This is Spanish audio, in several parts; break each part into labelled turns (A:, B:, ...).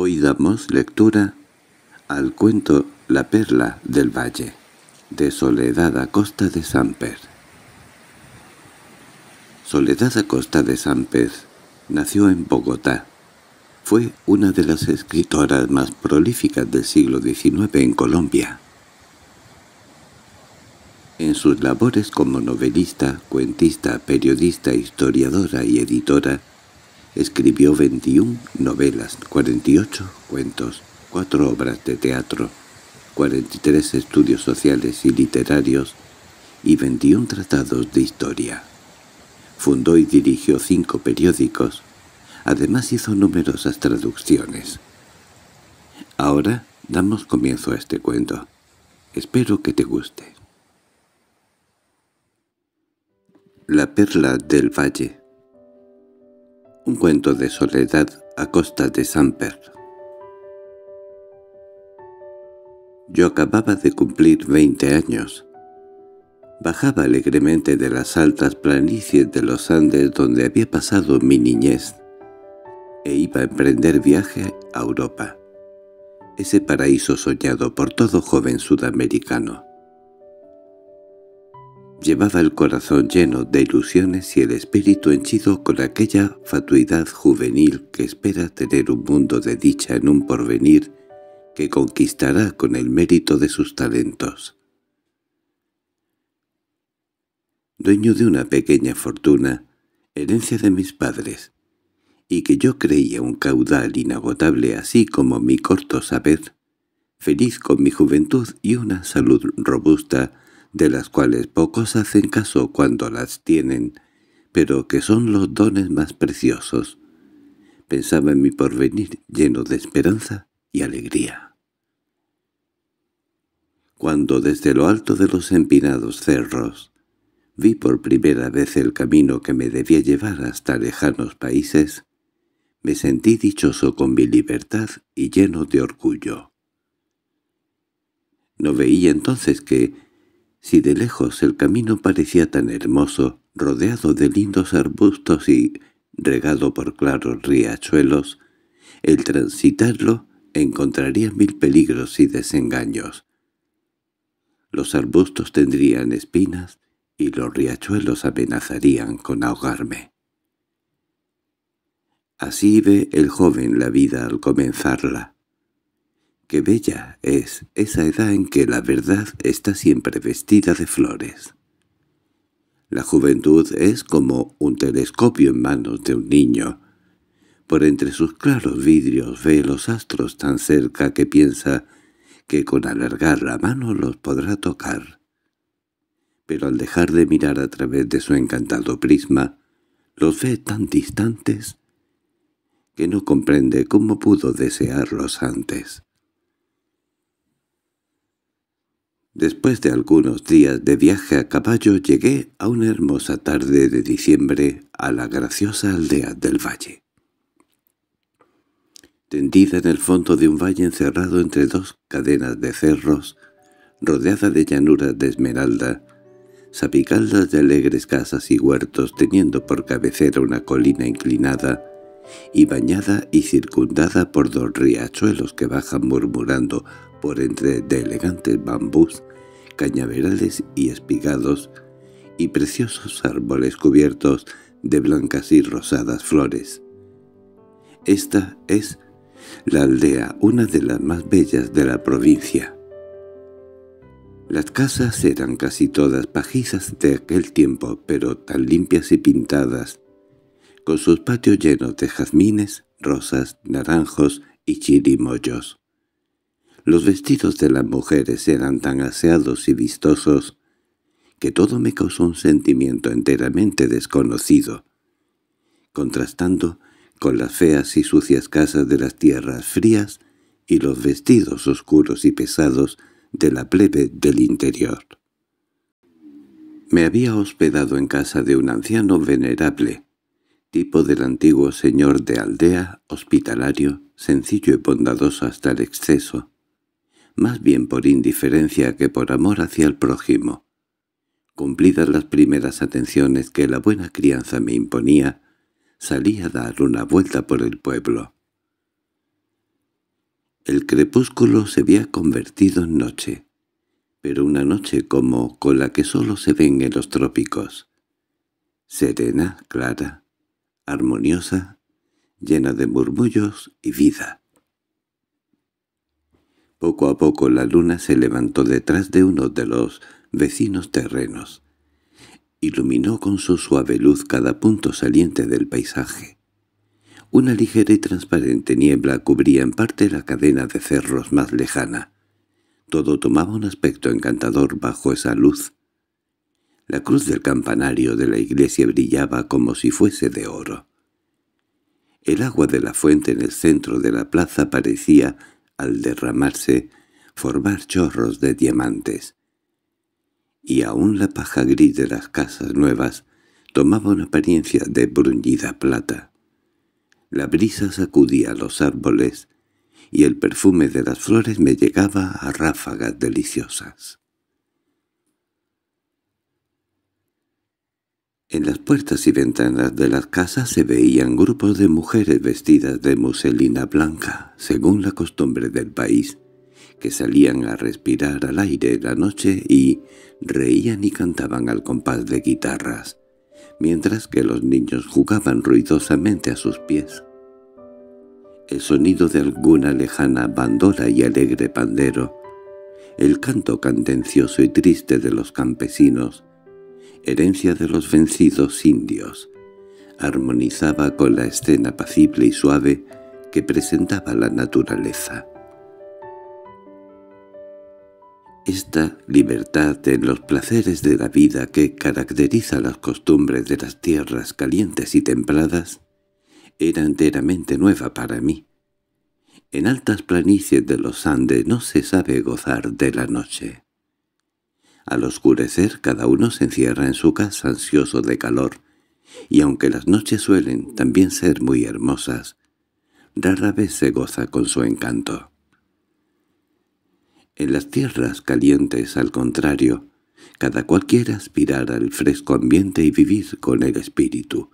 A: Hoy damos lectura al cuento La perla del valle, de Soledad Acosta de Samper. Soledad Acosta de Samper nació en Bogotá. Fue una de las escritoras más prolíficas del siglo XIX en Colombia. En sus labores como novelista, cuentista, periodista, historiadora y editora, Escribió 21 novelas, 48 cuentos, 4 obras de teatro, 43 estudios sociales y literarios y 21 tratados de historia. Fundó y dirigió cinco periódicos. Además hizo numerosas traducciones. Ahora damos comienzo a este cuento. Espero que te guste. La perla del valle un cuento de soledad a costa de Samper. Yo acababa de cumplir 20 años. Bajaba alegremente de las altas planicies de los Andes donde había pasado mi niñez e iba a emprender viaje a Europa, ese paraíso soñado por todo joven sudamericano. Llevaba el corazón lleno de ilusiones y el espíritu henchido con aquella fatuidad juvenil que espera tener un mundo de dicha en un porvenir que conquistará con el mérito de sus talentos. Dueño de una pequeña fortuna, herencia de mis padres, y que yo creía un caudal inagotable así como mi corto saber, feliz con mi juventud y una salud robusta, de las cuales pocos hacen caso cuando las tienen, pero que son los dones más preciosos. Pensaba en mi porvenir lleno de esperanza y alegría. Cuando desde lo alto de los empinados cerros vi por primera vez el camino que me debía llevar hasta lejanos países, me sentí dichoso con mi libertad y lleno de orgullo. No veía entonces que si de lejos el camino parecía tan hermoso, rodeado de lindos arbustos y regado por claros riachuelos, el transitarlo encontraría mil peligros y desengaños. Los arbustos tendrían espinas y los riachuelos amenazarían con ahogarme. Así ve el joven la vida al comenzarla qué bella es esa edad en que la verdad está siempre vestida de flores. La juventud es como un telescopio en manos de un niño. Por entre sus claros vidrios ve los astros tan cerca que piensa que con alargar la mano los podrá tocar. Pero al dejar de mirar a través de su encantado prisma, los ve tan distantes que no comprende cómo pudo desearlos antes. Después de algunos días de viaje a caballo llegué a una hermosa tarde de diciembre a la graciosa aldea del valle. Tendida en el fondo de un valle encerrado entre dos cadenas de cerros, rodeada de llanuras de esmeralda, sapicaldas de alegres casas y huertos teniendo por cabecera una colina inclinada, y bañada y circundada por dos riachuelos que bajan murmurando por entre de elegantes bambús, cañaverales y espigados, y preciosos árboles cubiertos de blancas y rosadas flores. Esta es la aldea, una de las más bellas de la provincia. Las casas eran casi todas pajizas de aquel tiempo, pero tan limpias y pintadas, con sus patios llenos de jazmines, rosas, naranjos y chirimoyos. Los vestidos de las mujeres eran tan aseados y vistosos que todo me causó un sentimiento enteramente desconocido, contrastando con las feas y sucias casas de las tierras frías y los vestidos oscuros y pesados de la plebe del interior. Me había hospedado en casa de un anciano venerable, tipo del antiguo señor de aldea, hospitalario, sencillo y bondadoso hasta el exceso, más bien por indiferencia que por amor hacia el prójimo. Cumplidas las primeras atenciones que la buena crianza me imponía, salí a dar una vuelta por el pueblo. El crepúsculo se había convertido en noche, pero una noche como con la que solo se ven en los trópicos. Serena, clara, armoniosa, llena de murmullos y vida. Poco a poco la luna se levantó detrás de uno de los vecinos terrenos. Iluminó con su suave luz cada punto saliente del paisaje. Una ligera y transparente niebla cubría en parte la cadena de cerros más lejana. Todo tomaba un aspecto encantador bajo esa luz la cruz del campanario de la iglesia brillaba como si fuese de oro. El agua de la fuente en el centro de la plaza parecía, al derramarse, formar chorros de diamantes. Y aún la paja gris de las casas nuevas tomaba una apariencia de bruñida plata. La brisa sacudía los árboles y el perfume de las flores me llegaba a ráfagas deliciosas. En las puertas y ventanas de las casas se veían grupos de mujeres vestidas de muselina blanca, según la costumbre del país, que salían a respirar al aire la noche y reían y cantaban al compás de guitarras, mientras que los niños jugaban ruidosamente a sus pies. El sonido de alguna lejana bandola y alegre pandero, el canto cantencioso y triste de los campesinos, herencia de los vencidos indios, armonizaba con la escena pacible y suave que presentaba la naturaleza. Esta libertad en los placeres de la vida que caracteriza las costumbres de las tierras calientes y templadas era enteramente nueva para mí. En altas planicies de los Andes no se sabe gozar de la noche. Al oscurecer cada uno se encierra en su casa ansioso de calor, y aunque las noches suelen también ser muy hermosas, rara vez se goza con su encanto. En las tierras calientes, al contrario, cada cual quiere aspirar al fresco ambiente y vivir con el espíritu,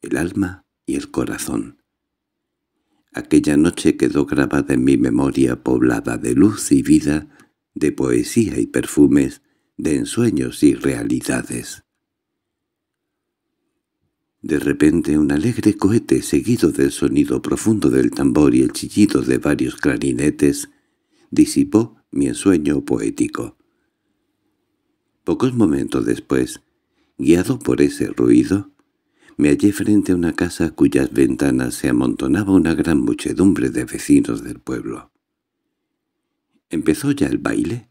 A: el alma y el corazón. Aquella noche quedó grabada en mi memoria poblada de luz y vida, de poesía y perfumes, de ensueños y realidades. De repente un alegre cohete seguido del sonido profundo del tambor y el chillido de varios clarinetes disipó mi ensueño poético. Pocos momentos después, guiado por ese ruido, me hallé frente a una casa cuyas ventanas se amontonaba una gran muchedumbre de vecinos del pueblo. ¿Empezó ya el baile?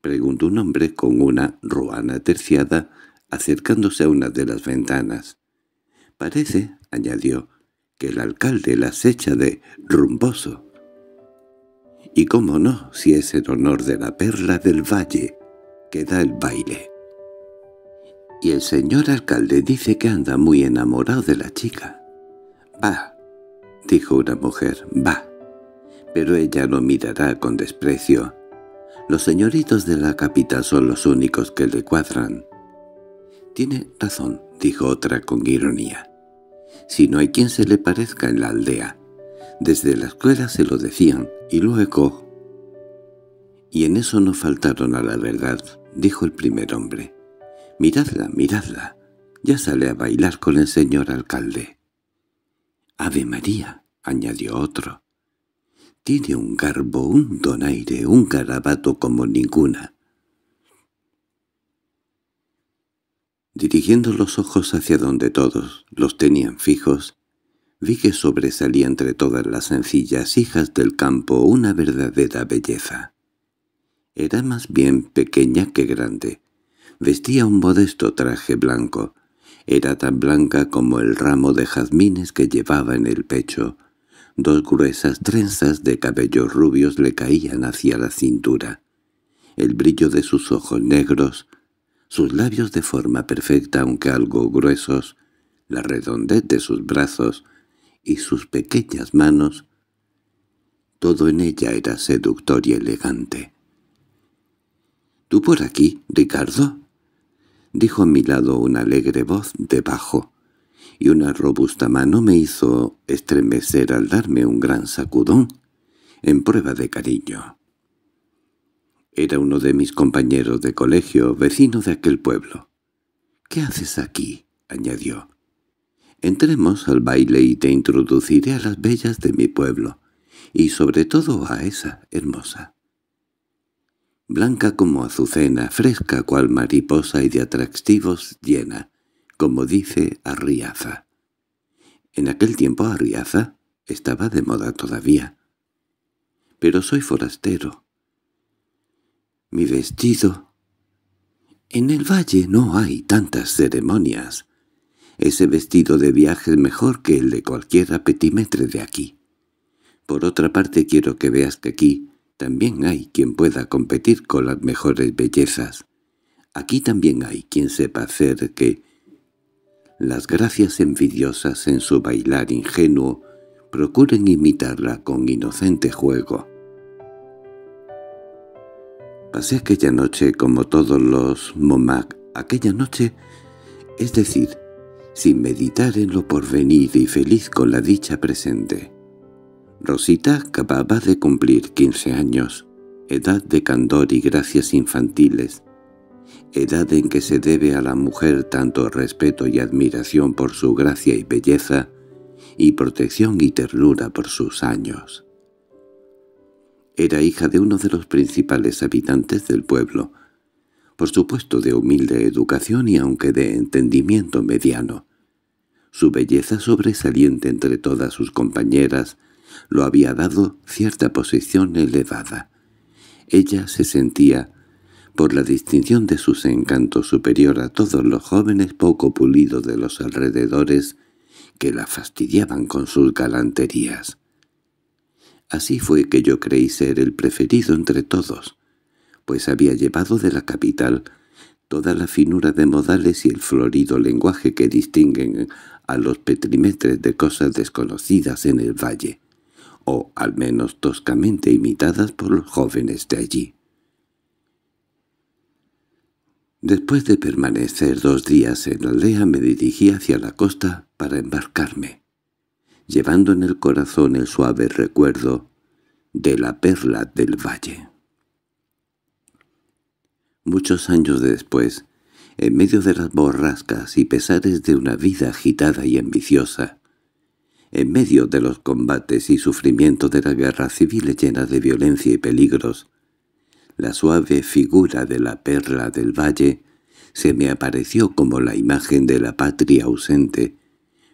A: —preguntó un hombre con una ruana terciada, acercándose a una de las ventanas. —Parece —añadió— que el alcalde la acecha de Rumboso. —Y cómo no, si es el honor de la perla del valle que da el baile. —Y el señor alcalde dice que anda muy enamorado de la chica. —Va —dijo una mujer—va. Pero ella lo mirará con desprecio los señoritos de la capital son los únicos que le cuadran. —Tiene razón —dijo otra con ironía—. Si no hay quien se le parezca en la aldea. Desde la escuela se lo decían, y luego... —Y en eso no faltaron a la verdad —dijo el primer hombre. —Miradla, miradla. Ya sale a bailar con el señor alcalde. —¡Ave María! —añadió otro. Tiene un garbo, un donaire, un garabato como ninguna. Dirigiendo los ojos hacia donde todos los tenían fijos, vi que sobresalía entre todas las sencillas hijas del campo una verdadera belleza. Era más bien pequeña que grande. Vestía un modesto traje blanco. Era tan blanca como el ramo de jazmines que llevaba en el pecho, Dos gruesas trenzas de cabellos rubios le caían hacia la cintura. El brillo de sus ojos negros, sus labios de forma perfecta aunque algo gruesos, la redondez de sus brazos y sus pequeñas manos, todo en ella era seductor y elegante. —¿Tú por aquí, Ricardo? —dijo a mi lado una alegre voz debajo y una robusta mano me hizo estremecer al darme un gran sacudón, en prueba de cariño. Era uno de mis compañeros de colegio, vecino de aquel pueblo. —¿Qué haces aquí? —añadió. —Entremos al baile y te introduciré a las bellas de mi pueblo, y sobre todo a esa hermosa. Blanca como azucena, fresca cual mariposa y de atractivos llena, como dice Arriaza. En aquel tiempo Arriaza estaba de moda todavía. Pero soy forastero. Mi vestido... En el valle no hay tantas ceremonias. Ese vestido de viaje es mejor que el de cualquier apetimetre de aquí. Por otra parte quiero que veas que aquí también hay quien pueda competir con las mejores bellezas. Aquí también hay quien sepa hacer que las gracias envidiosas en su bailar ingenuo procuren imitarla con inocente juego. Pasé aquella noche como todos los Momac, aquella noche, es decir, sin meditar en lo porvenir y feliz con la dicha presente. Rosita acababa de cumplir quince años, edad de candor y gracias infantiles, edad en que se debe a la mujer tanto respeto y admiración por su gracia y belleza, y protección y ternura por sus años. Era hija de uno de los principales habitantes del pueblo, por supuesto de humilde educación y aunque de entendimiento mediano. Su belleza sobresaliente entre todas sus compañeras lo había dado cierta posición elevada. Ella se sentía por la distinción de sus encantos superior a todos los jóvenes poco pulidos de los alrededores que la fastidiaban con sus galanterías. Así fue que yo creí ser el preferido entre todos, pues había llevado de la capital toda la finura de modales y el florido lenguaje que distinguen a los petrimetres de cosas desconocidas en el valle, o al menos toscamente imitadas por los jóvenes de allí. Después de permanecer dos días en la aldea me dirigí hacia la costa para embarcarme, llevando en el corazón el suave recuerdo de la perla del valle. Muchos años después, en medio de las borrascas y pesares de una vida agitada y ambiciosa, en medio de los combates y sufrimientos de la guerra civil llena de violencia y peligros, la suave figura de la perla del valle, se me apareció como la imagen de la patria ausente,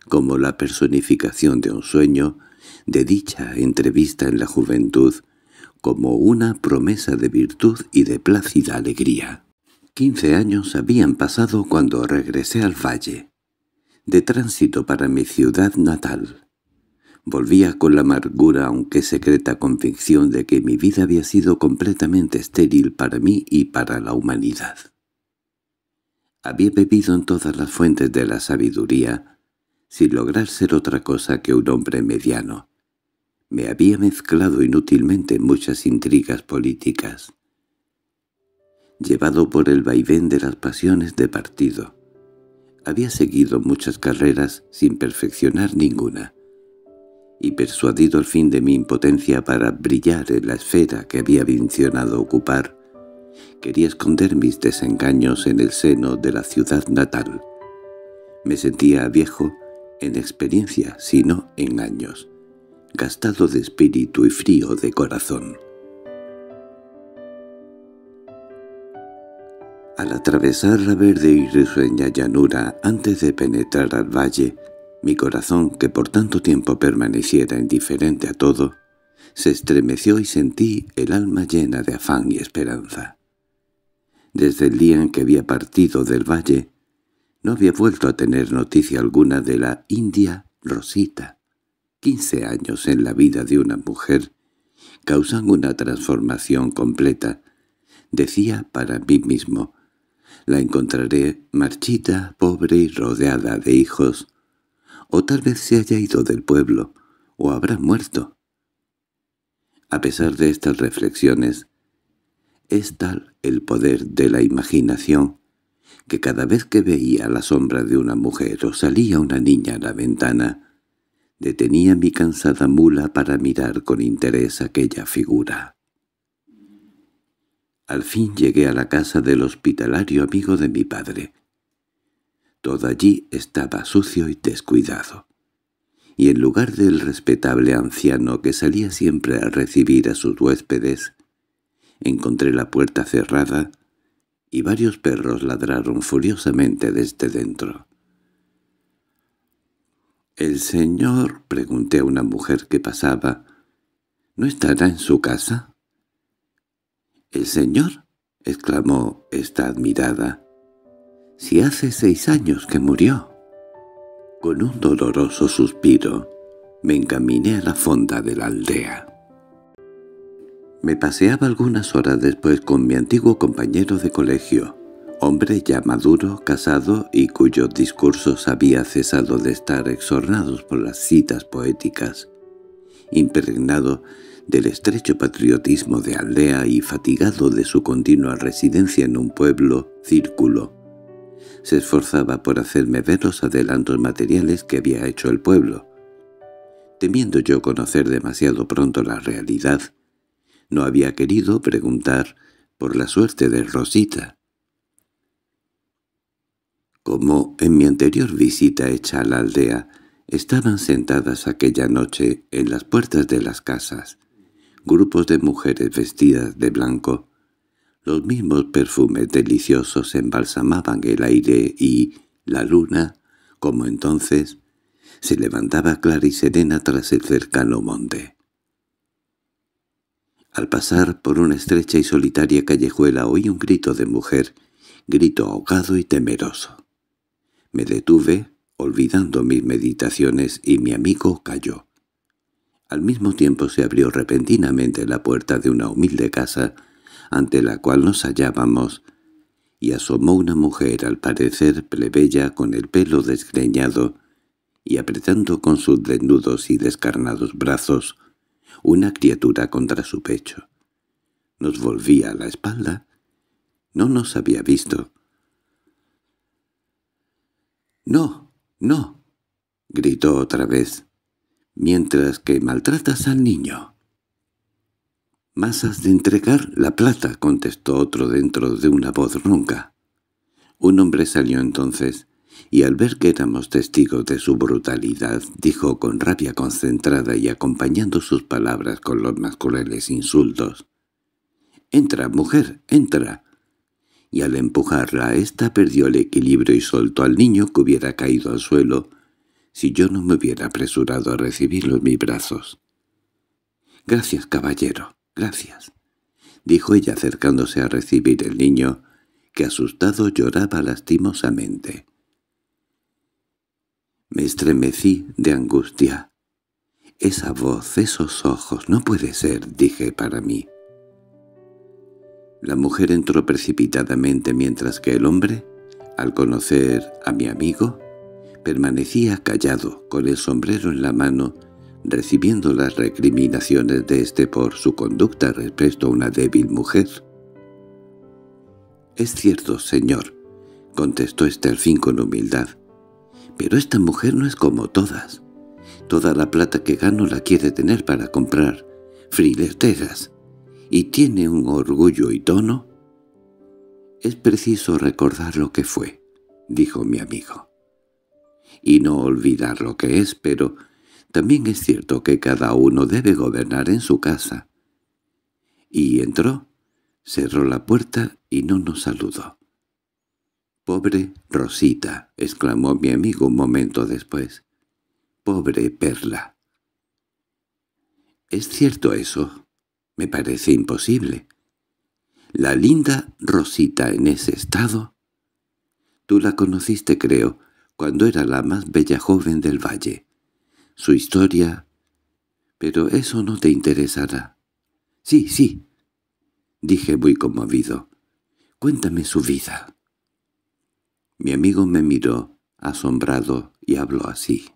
A: como la personificación de un sueño, de dicha entrevista en la juventud, como una promesa de virtud y de plácida alegría. Quince años habían pasado cuando regresé al valle, de tránsito para mi ciudad natal. Volvía con la amargura aunque secreta convicción de que mi vida había sido completamente estéril para mí y para la humanidad. Había bebido en todas las fuentes de la sabiduría, sin lograr ser otra cosa que un hombre mediano. Me había mezclado inútilmente en muchas intrigas políticas, llevado por el vaivén de las pasiones de partido. Había seguido muchas carreras sin perfeccionar ninguna y persuadido al fin de mi impotencia para brillar en la esfera que había vincionado ocupar, quería esconder mis desengaños en el seno de la ciudad natal. Me sentía viejo en experiencia, sino en años, gastado de espíritu y frío de corazón. Al atravesar la verde y risueña llanura antes de penetrar al valle, mi corazón, que por tanto tiempo permaneciera indiferente a todo, se estremeció y sentí el alma llena de afán y esperanza. Desde el día en que había partido del valle, no había vuelto a tener noticia alguna de la India Rosita. Quince años en la vida de una mujer causan una transformación completa. Decía para mí mismo, la encontraré marchita, pobre y rodeada de hijos, o tal vez se haya ido del pueblo, o habrá muerto. A pesar de estas reflexiones, es tal el poder de la imaginación que cada vez que veía la sombra de una mujer o salía una niña a la ventana, detenía mi cansada mula para mirar con interés aquella figura. Al fin llegué a la casa del hospitalario amigo de mi padre, todo allí estaba sucio y descuidado. Y en lugar del respetable anciano que salía siempre a recibir a sus huéspedes, encontré la puerta cerrada y varios perros ladraron furiosamente desde dentro. —¿El señor? —pregunté a una mujer que pasaba. —¿No estará en su casa? —¿El señor? —exclamó esta admirada si hace seis años que murió. Con un doloroso suspiro, me encaminé a la fonda de la aldea. Me paseaba algunas horas después con mi antiguo compañero de colegio, hombre ya maduro, casado y cuyos discursos había cesado de estar exornados por las citas poéticas, impregnado del estrecho patriotismo de aldea y fatigado de su continua residencia en un pueblo, círculo, se esforzaba por hacerme ver los adelantos materiales que había hecho el pueblo. Temiendo yo conocer demasiado pronto la realidad, no había querido preguntar por la suerte de Rosita. Como en mi anterior visita hecha a la aldea, estaban sentadas aquella noche en las puertas de las casas, grupos de mujeres vestidas de blanco, los mismos perfumes deliciosos embalsamaban el aire y la luna, como entonces, se levantaba clara y serena tras el cercano monte. Al pasar por una estrecha y solitaria callejuela oí un grito de mujer, grito ahogado y temeroso. Me detuve, olvidando mis meditaciones, y mi amigo cayó. Al mismo tiempo se abrió repentinamente la puerta de una humilde casa ante la cual nos hallábamos, y asomó una mujer al parecer plebeya con el pelo desgreñado y apretando con sus desnudos y descarnados brazos una criatura contra su pecho. Nos volvía a la espalda. No nos había visto. —¡No! ¡No! —gritó otra vez—, mientras que maltratas al niño. —Más de entregar la plata —contestó otro dentro de una voz ronca. Un hombre salió entonces, y al ver que éramos testigos de su brutalidad, dijo con rabia concentrada y acompañando sus palabras con los más crueles insultos. —¡Entra, mujer, entra! Y al empujarla, ésta perdió el equilibrio y soltó al niño que hubiera caído al suelo si yo no me hubiera apresurado a recibirlo en mis brazos. —Gracias, caballero Gracias —dijo ella acercándose a recibir el niño, que asustado lloraba lastimosamente. Me estremecí de angustia. Esa voz, esos ojos, no puede ser, dije para mí. La mujer entró precipitadamente mientras que el hombre, al conocer a mi amigo, permanecía callado, con el sombrero en la mano recibiendo las recriminaciones de este por su conducta respecto a una débil mujer. —Es cierto, señor —contestó este al fin con humildad—, pero esta mujer no es como todas. Toda la plata que gano la quiere tener para comprar frileteras, y tiene un orgullo y tono. —Es preciso recordar lo que fue —dijo mi amigo—, y no olvidar lo que es, pero también es cierto que cada uno debe gobernar en su casa. Y entró, cerró la puerta y no nos saludó. «Pobre Rosita», exclamó mi amigo un momento después. «Pobre Perla». «¿Es cierto eso? Me parece imposible. La linda Rosita en ese estado. Tú la conociste, creo, cuando era la más bella joven del valle su historia. Pero eso no te interesará. —Sí, sí —dije muy conmovido—, cuéntame su vida. Mi amigo me miró, asombrado, y habló así.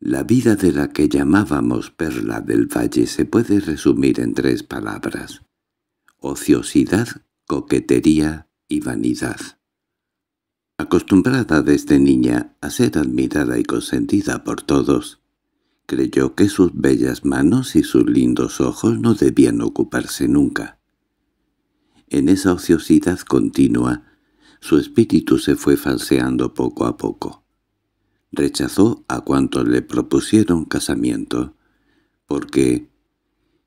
A: La vida de la que llamábamos Perla del Valle se puede resumir en tres palabras. Ociosidad, coquetería y vanidad. Acostumbrada desde niña a ser admirada y consentida por todos, creyó que sus bellas manos y sus lindos ojos no debían ocuparse nunca. En esa ociosidad continua, su espíritu se fue falseando poco a poco. Rechazó a cuantos le propusieron casamiento, porque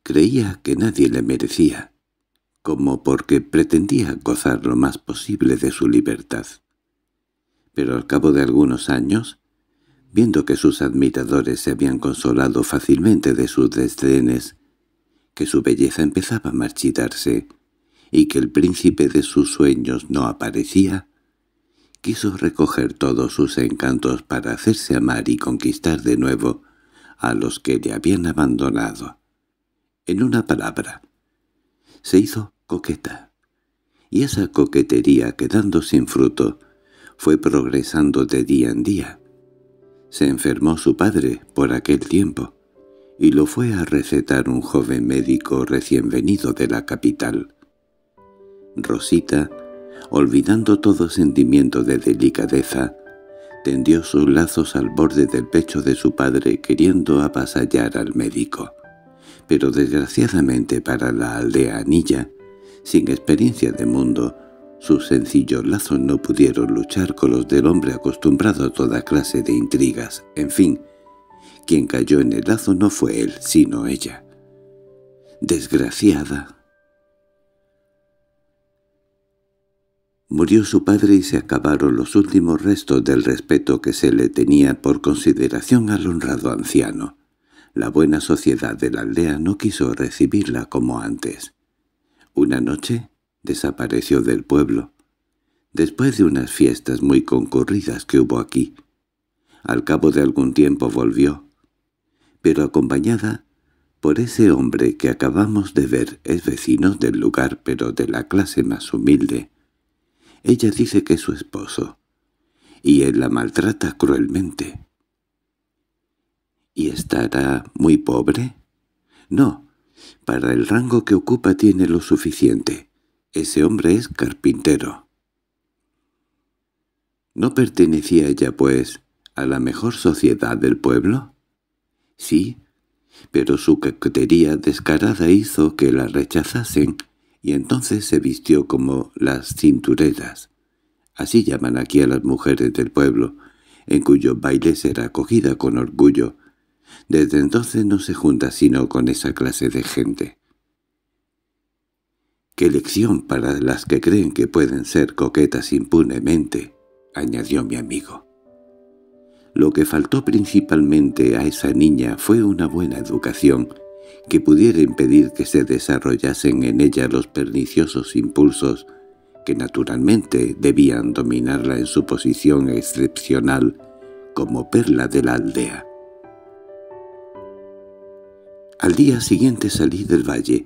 A: creía que nadie le merecía, como porque pretendía gozar lo más posible de su libertad pero al cabo de algunos años, viendo que sus admiradores se habían consolado fácilmente de sus desdenes, que su belleza empezaba a marchitarse y que el príncipe de sus sueños no aparecía, quiso recoger todos sus encantos para hacerse amar y conquistar de nuevo a los que le habían abandonado. En una palabra, se hizo coqueta, y esa coquetería quedando sin fruto fue progresando de día en día. Se enfermó su padre por aquel tiempo, y lo fue a recetar un joven médico recién venido de la capital. Rosita, olvidando todo sentimiento de delicadeza, tendió sus lazos al borde del pecho de su padre queriendo avasallar al médico. Pero desgraciadamente para la aldeanilla, sin experiencia de mundo, sus sencillos lazos no pudieron luchar con los del hombre acostumbrado a toda clase de intrigas. En fin, quien cayó en el lazo no fue él, sino ella. Desgraciada. Murió su padre y se acabaron los últimos restos del respeto que se le tenía por consideración al honrado anciano. La buena sociedad de la aldea no quiso recibirla como antes. Una noche, desapareció del pueblo, después de unas fiestas muy concurridas que hubo aquí. Al cabo de algún tiempo volvió, pero acompañada por ese hombre que acabamos de ver es vecino del lugar pero de la clase más humilde. Ella dice que es su esposo, y él la maltrata cruelmente. ¿Y estará muy pobre? No, para el rango que ocupa tiene lo suficiente. Ese hombre es carpintero. ¿No pertenecía ella, pues, a la mejor sociedad del pueblo? Sí, pero su caquetería descarada hizo que la rechazasen, y entonces se vistió como las cintureras. Así llaman aquí a las mujeres del pueblo, en cuyo baile será acogida con orgullo. Desde entonces no se junta sino con esa clase de gente. —¡Qué lección para las que creen que pueden ser coquetas impunemente! —añadió mi amigo. Lo que faltó principalmente a esa niña fue una buena educación, que pudiera impedir que se desarrollasen en ella los perniciosos impulsos que naturalmente debían dominarla en su posición excepcional como perla de la aldea. Al día siguiente salí del valle,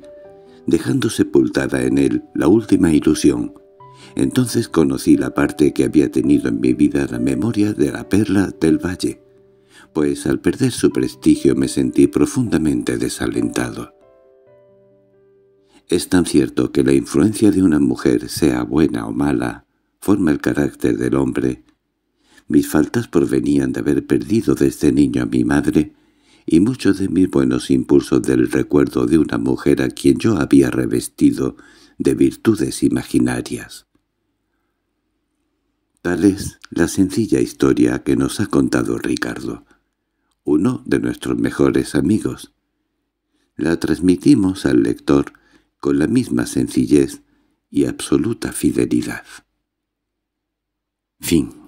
A: dejando sepultada en él la última ilusión. Entonces conocí la parte que había tenido en mi vida la memoria de la perla del valle, pues al perder su prestigio me sentí profundamente desalentado. Es tan cierto que la influencia de una mujer, sea buena o mala, forma el carácter del hombre. Mis faltas provenían de haber perdido desde niño a mi madre, y muchos de mis buenos impulsos del recuerdo de una mujer a quien yo había revestido de virtudes imaginarias. Tal es la sencilla historia que nos ha contado Ricardo, uno de nuestros mejores amigos. La transmitimos al lector con la misma sencillez y absoluta fidelidad. Fin